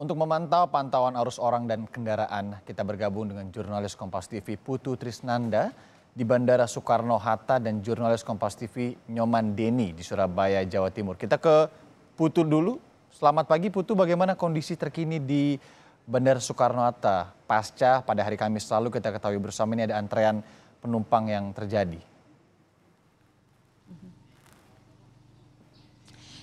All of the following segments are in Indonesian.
Untuk memantau pantauan arus orang dan kendaraan, kita bergabung dengan jurnalis Kompas TV Putu Trisnanda di Bandara Soekarno-Hatta dan jurnalis Kompas TV Nyoman Deni di Surabaya, Jawa Timur. Kita ke Putu dulu. Selamat pagi Putu, bagaimana kondisi terkini di Bandara Soekarno-Hatta pasca pada hari Kamis lalu kita ketahui bersama ini ada antrean penumpang yang terjadi?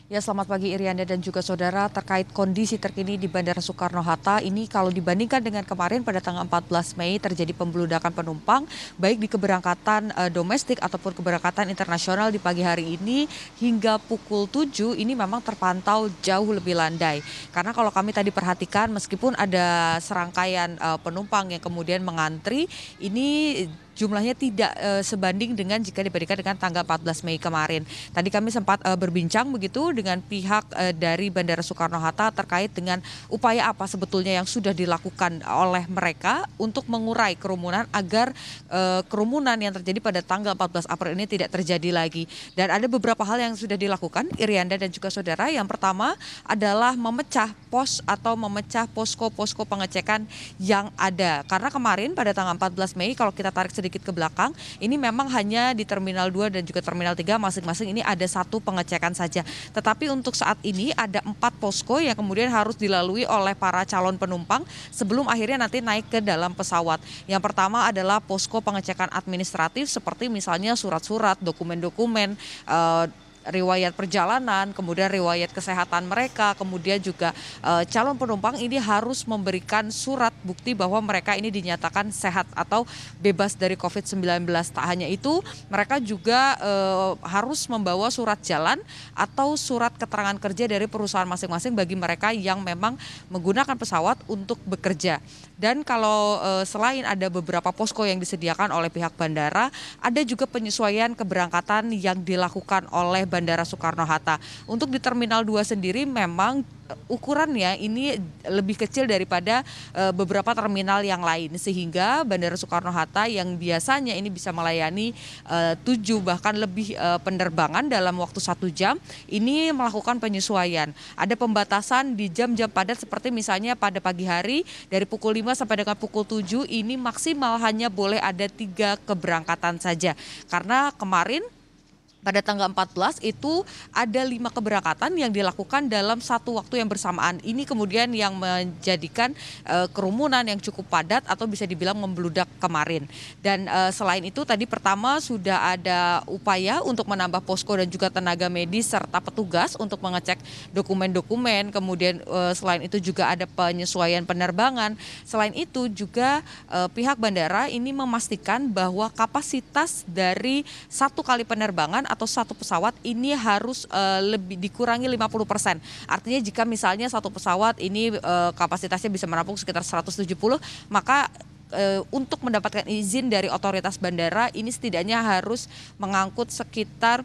Ya selamat pagi Irianda dan juga saudara terkait kondisi terkini di Bandara Soekarno-Hatta ini kalau dibandingkan dengan kemarin pada tanggal 14 Mei terjadi pembeludakan penumpang baik di keberangkatan e, domestik ataupun keberangkatan internasional di pagi hari ini hingga pukul 7 ini memang terpantau jauh lebih landai karena kalau kami tadi perhatikan meskipun ada serangkaian e, penumpang yang kemudian mengantri ini jumlahnya tidak e, sebanding dengan jika dibandingkan dengan tanggal 14 Mei kemarin. Tadi kami sempat e, berbincang begitu dengan pihak e, dari Bandara Soekarno-Hatta terkait dengan upaya apa sebetulnya yang sudah dilakukan oleh mereka untuk mengurai kerumunan agar e, kerumunan yang terjadi pada tanggal 14 April ini tidak terjadi lagi. Dan ada beberapa hal yang sudah dilakukan Irianda dan juga saudara. Yang pertama adalah memecah pos atau memecah posko-posko pengecekan yang ada. Karena kemarin pada tanggal 14 Mei kalau kita tarik sedikit sedikit ke belakang, ini memang hanya di Terminal 2 dan juga Terminal 3 masing-masing ini ada satu pengecekan saja. Tetapi untuk saat ini ada empat posko yang kemudian harus dilalui oleh para calon penumpang sebelum akhirnya nanti naik ke dalam pesawat. Yang pertama adalah posko pengecekan administratif seperti misalnya surat-surat, dokumen-dokumen, eh, riwayat perjalanan, kemudian riwayat kesehatan mereka, kemudian juga eh, calon penumpang ini harus memberikan surat bukti bahwa mereka ini dinyatakan sehat atau bebas dari COVID-19. Tak hanya itu, mereka juga eh, harus membawa surat jalan atau surat keterangan kerja dari perusahaan masing-masing bagi mereka yang memang menggunakan pesawat untuk bekerja. Dan kalau eh, selain ada beberapa posko yang disediakan oleh pihak bandara, ada juga penyesuaian keberangkatan yang dilakukan oleh Bandara Soekarno-Hatta. Untuk di Terminal 2 sendiri memang eh, ukurannya ini lebih kecil daripada eh, beberapa terminal yang lain sehingga Bandara Soekarno-Hatta yang biasanya ini bisa melayani eh, tujuh bahkan lebih penerbangan dalam waktu satu jam ini melakukan penyesuaian ada pembatasan di jam-jam padat seperti misalnya pada pagi hari dari pukul 5 sampai dengan pukul 7 ini maksimal hanya boleh ada tiga keberangkatan saja karena kemarin pada tanggal 14 itu ada lima keberangkatan yang dilakukan dalam satu waktu yang bersamaan. Ini kemudian yang menjadikan uh, kerumunan yang cukup padat atau bisa dibilang membludak kemarin. Dan uh, selain itu tadi pertama sudah ada upaya untuk menambah posko dan juga tenaga medis serta petugas untuk mengecek dokumen-dokumen. Kemudian uh, selain itu juga ada penyesuaian penerbangan. Selain itu juga uh, pihak bandara ini memastikan bahwa kapasitas dari satu kali penerbangan atau satu pesawat ini harus e, lebih dikurangi 50%. Artinya jika misalnya satu pesawat ini e, kapasitasnya bisa menampung sekitar 170, maka e, untuk mendapatkan izin dari otoritas bandara ini setidaknya harus mengangkut sekitar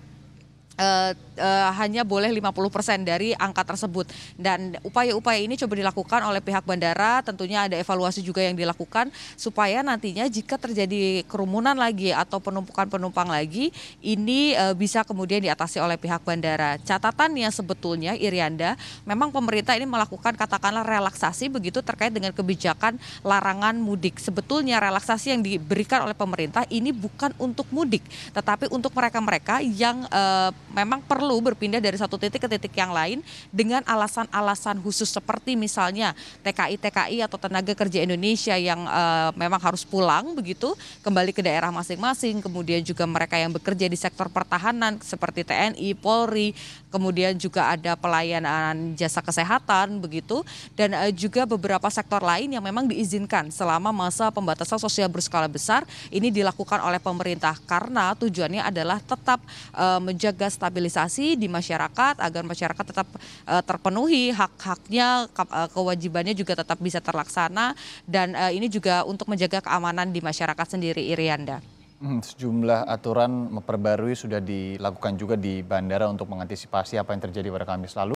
Uh, uh, hanya boleh 50% dari angka tersebut dan upaya-upaya ini coba dilakukan oleh pihak bandara tentunya ada evaluasi juga yang dilakukan supaya nantinya jika terjadi kerumunan lagi atau penumpukan penumpang lagi ini uh, bisa kemudian diatasi oleh pihak bandara catatan yang sebetulnya Irianda memang pemerintah ini melakukan katakanlah relaksasi begitu terkait dengan kebijakan larangan mudik sebetulnya relaksasi yang diberikan oleh pemerintah ini bukan untuk mudik tetapi untuk mereka-mereka yang uh, memang perlu berpindah dari satu titik ke titik yang lain dengan alasan-alasan khusus seperti misalnya TKI-TKI atau tenaga kerja Indonesia yang uh, memang harus pulang begitu kembali ke daerah masing-masing kemudian juga mereka yang bekerja di sektor pertahanan seperti TNI, Polri, kemudian juga ada pelayanan jasa kesehatan begitu dan uh, juga beberapa sektor lain yang memang diizinkan selama masa pembatasan sosial berskala besar ini dilakukan oleh pemerintah karena tujuannya adalah tetap uh, menjaga stabilisasi di masyarakat agar masyarakat tetap uh, terpenuhi hak-haknya, eh, kewajibannya juga tetap bisa terlaksana dan uh, ini juga untuk menjaga keamanan di masyarakat sendiri Irianda. Hmm, sejumlah aturan memperbarui sudah dilakukan juga di bandara untuk mengantisipasi apa yang terjadi pada Kamis lalu.